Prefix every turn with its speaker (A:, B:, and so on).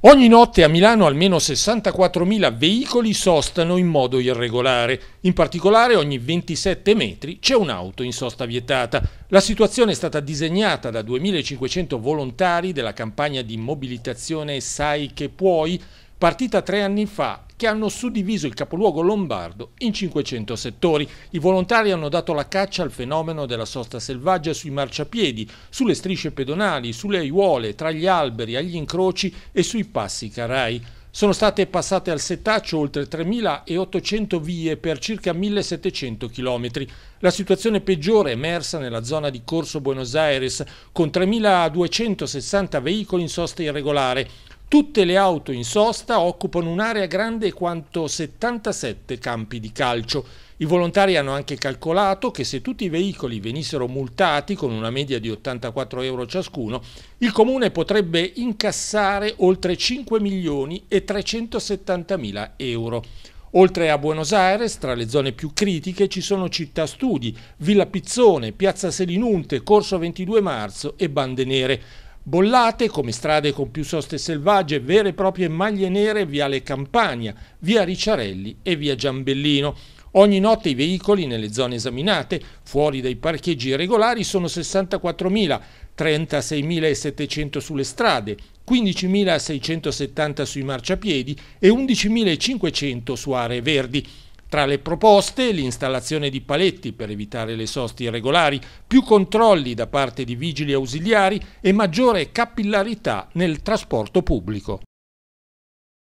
A: Ogni notte a Milano almeno 64.000 veicoli sostano in modo irregolare. In particolare ogni 27 metri c'è un'auto in sosta vietata. La situazione è stata disegnata da 2.500 volontari della campagna di mobilitazione Sai che puoi partita tre anni fa, che hanno suddiviso il capoluogo lombardo in 500 settori. I volontari hanno dato la caccia al fenomeno della sosta selvaggia sui marciapiedi, sulle strisce pedonali, sulle aiuole, tra gli alberi, agli incroci e sui passi carai. Sono state passate al setaccio oltre 3.800 vie per circa 1.700 km. La situazione peggiore è emersa nella zona di Corso Buenos Aires, con 3.260 veicoli in sosta irregolare, Tutte le auto in sosta occupano un'area grande quanto 77 campi di calcio. I volontari hanno anche calcolato che se tutti i veicoli venissero multati con una media di 84 euro ciascuno, il comune potrebbe incassare oltre 5 milioni e 370 mila euro. Oltre a Buenos Aires, tra le zone più critiche ci sono Città Studi, Villa Pizzone, Piazza Selinunte, Corso 22 Marzo e Bande Nere bollate come strade con più soste selvagge, vere e proprie maglie nere viale Campania, via Ricciarelli e via Giambellino. Ogni notte i veicoli nelle zone esaminate, fuori dai parcheggi regolari, sono 64.000, 36.700 sulle strade, 15.670 sui marciapiedi e 11.500 su aree verdi. Tra le proposte l'installazione di paletti per evitare le soste irregolari, più controlli da parte di vigili ausiliari e maggiore capillarità nel trasporto pubblico.